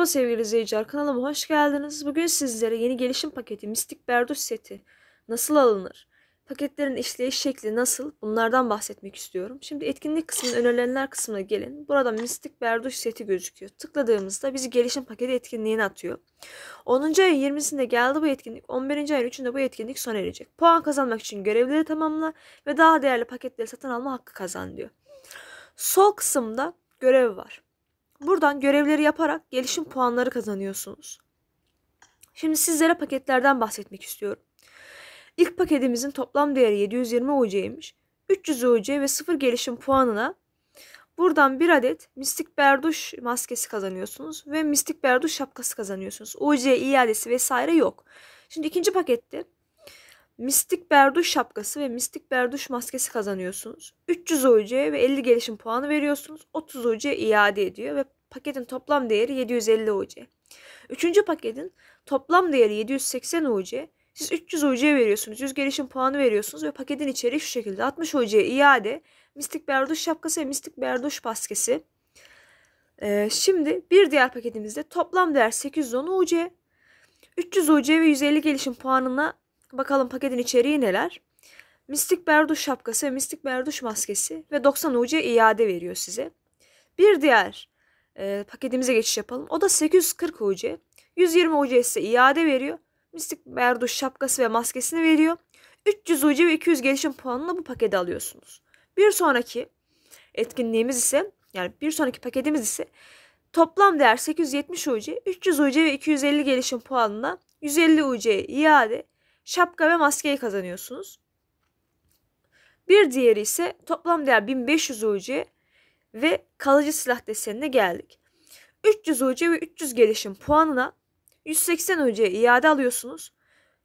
Merhaba sevgili izleyiciler kanalıma hoş geldiniz. Bugün sizlere yeni gelişim paketi Mystic Berdus seti nasıl alınır? Paketlerin işleyiş şekli nasıl? Bunlardan bahsetmek istiyorum. Şimdi etkinlik kısmının önerilenler kısmına gelin. Burada Mystic Berdus seti gözüküyor. Tıkladığımızda bizi gelişim paketi etkinliğine atıyor. 10. ayın 20'sinde geldi bu etkinlik. 11. ayın 3'ünde bu etkinlik sona erecek. Puan kazanmak için görevleri tamamla ve daha değerli paketleri satın alma hakkı kazan diyor. Sol kısımda görev var. Buradan görevleri yaparak gelişim puanları kazanıyorsunuz. Şimdi sizlere paketlerden bahsetmek istiyorum. İlk paketimizin toplam değeri 720 UC'ymiş. 300 UC ve 0 gelişim puanına buradan bir adet Mistik Berduş maskesi kazanıyorsunuz ve Mistik Berduş şapkası kazanıyorsunuz. UC iadesi vesaire yok. Şimdi ikinci pakette Mistik Berduş şapkası ve Mistik Berduş maskesi kazanıyorsunuz. 300 OC ve 50 gelişim puanı veriyorsunuz. 30 OC iade ediyor ve paketin toplam değeri 750 OC. Üçüncü paketin toplam değeri 780 OC. Siz 300 OC veriyorsunuz. 100 gelişim puanı veriyorsunuz ve paketin içeriği şu şekilde. 60 OC iade, Mistik Berduş şapkası ve Mistik Berduş maskesi. Ee, şimdi bir diğer paketimizde toplam değer 810 OC. 300 OC ve 150 gelişim puanına Bakalım paketin içeriği neler? Mistik Berduş şapkası ve Mistik Berduş maskesi ve 90 UC iade veriyor size. Bir diğer e, paketimize geçiş yapalım. O da 840 UC. 120 UC ise iade veriyor. Mistik Berduş şapkası ve maskesini veriyor. 300 UC ve 200 gelişim puanını bu paketi alıyorsunuz. Bir sonraki etkinliğimiz ise yani bir sonraki paketimiz ise toplam değer 870 UC, 300 UC ve 250 gelişim puanına 150 UC iade, şapka ve maskeyi kazanıyorsunuz. Bir diğeri ise toplam değer 1500 UC ve kalıcı silah desenine geldik. 300 UC ve 300 gelişim puanına 180 UC iade alıyorsunuz.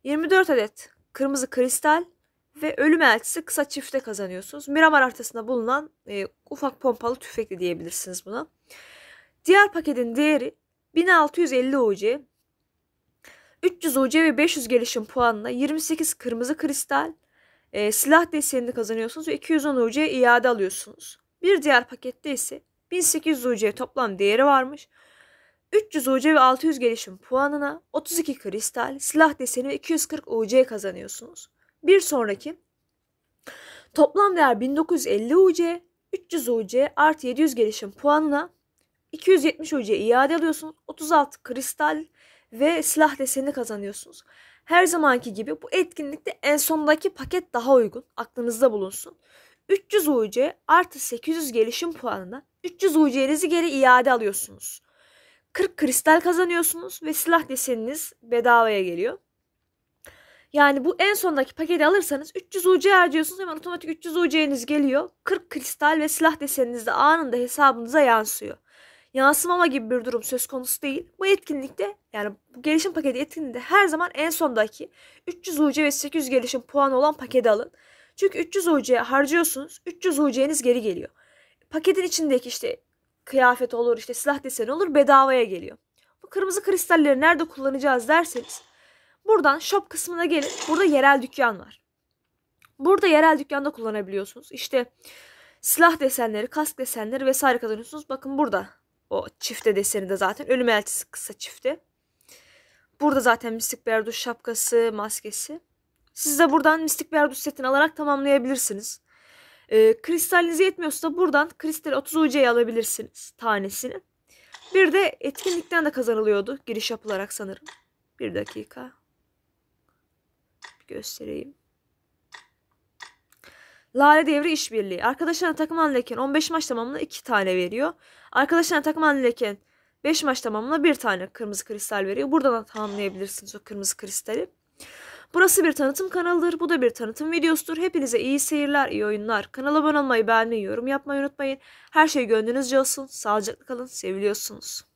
24 adet kırmızı kristal ve ölüm elçisi kısa çifte kazanıyorsunuz. Miramar haritasında bulunan e, ufak pompalı tüfekli diyebilirsiniz buna. Diğer paketin değeri 1650 UC 300 UC ve 500 gelişim puanına 28 kırmızı kristal, e, silah desenini kazanıyorsunuz ve 210 UC iade alıyorsunuz. Bir diğer pakette ise 1800 UC toplam değeri varmış. 300 UC ve 600 gelişim puanına 32 kristal, silah deseni ve 240 UC kazanıyorsunuz. Bir sonraki toplam değer 1950 UC, 300 UC artı 700 gelişim puanına 270 UC iade alıyorsunuz. 36 kristal, ve silah deseni kazanıyorsunuz. Her zamanki gibi bu etkinlikte en sondaki paket daha uygun. Aklınızda bulunsun. 300 UC artı 800 gelişim puanına 300 UC'nizi geri iade alıyorsunuz. 40 kristal kazanıyorsunuz ve silah deseniniz bedavaya geliyor. Yani bu en sondaki paketi alırsanız 300 UC harcıyorsunuz hemen otomatik 300 UC'niz geliyor. 40 kristal ve silah deseniniz de anında hesabınıza yansıyor yansımama gibi bir durum söz konusu değil. Bu etkinlikte yani bu gelişim paketi etkinliğinde her zaman en sondaki 300 UC ve 800 gelişim puanı olan paketi alın. Çünkü 300 UC harcıyorsunuz 300 UC'niz geri geliyor. Paketin içindeki işte kıyafet olur işte silah deseni olur bedavaya geliyor. Bu kırmızı kristalleri nerede kullanacağız derseniz buradan shop kısmına gelin. Burada yerel dükkan var. Burada yerel dükkanda kullanabiliyorsunuz. İşte silah desenleri, kask desenleri vesaire kazanıyorsunuz. Bakın burada o çifte deseninde zaten. Ölüm elçisi kısa çifte. Burada zaten Mistik Berdus şapkası, maskesi. Siz de buradan Mistik Berdus setini alarak tamamlayabilirsiniz. E, ee, kristalize yetmiyorsa buradan kristal 30 UC'yi alabilirsiniz tanesini. Bir de etkinlikten de kazanılıyordu. Giriş yapılarak sanırım. Bir dakika. Bir göstereyim. Lale Devri İşbirliği. Arkadaşına takım halindeyken 15 maç tamamla 2 tane veriyor. Arkadaşına takım halindeyken 5 maç tamamla 1 tane kırmızı kristal veriyor. Buradan da tamamlayabilirsiniz o kırmızı kristali. Burası bir tanıtım kanalıdır. Bu da bir tanıtım videosudur. Hepinize iyi seyirler, iyi oyunlar. Kanala abone olmayı, beğenmeyi, yorum yapmayı unutmayın. Her şey gönlünüzce olsun. Sağlıcakla kalın, seviliyorsunuz.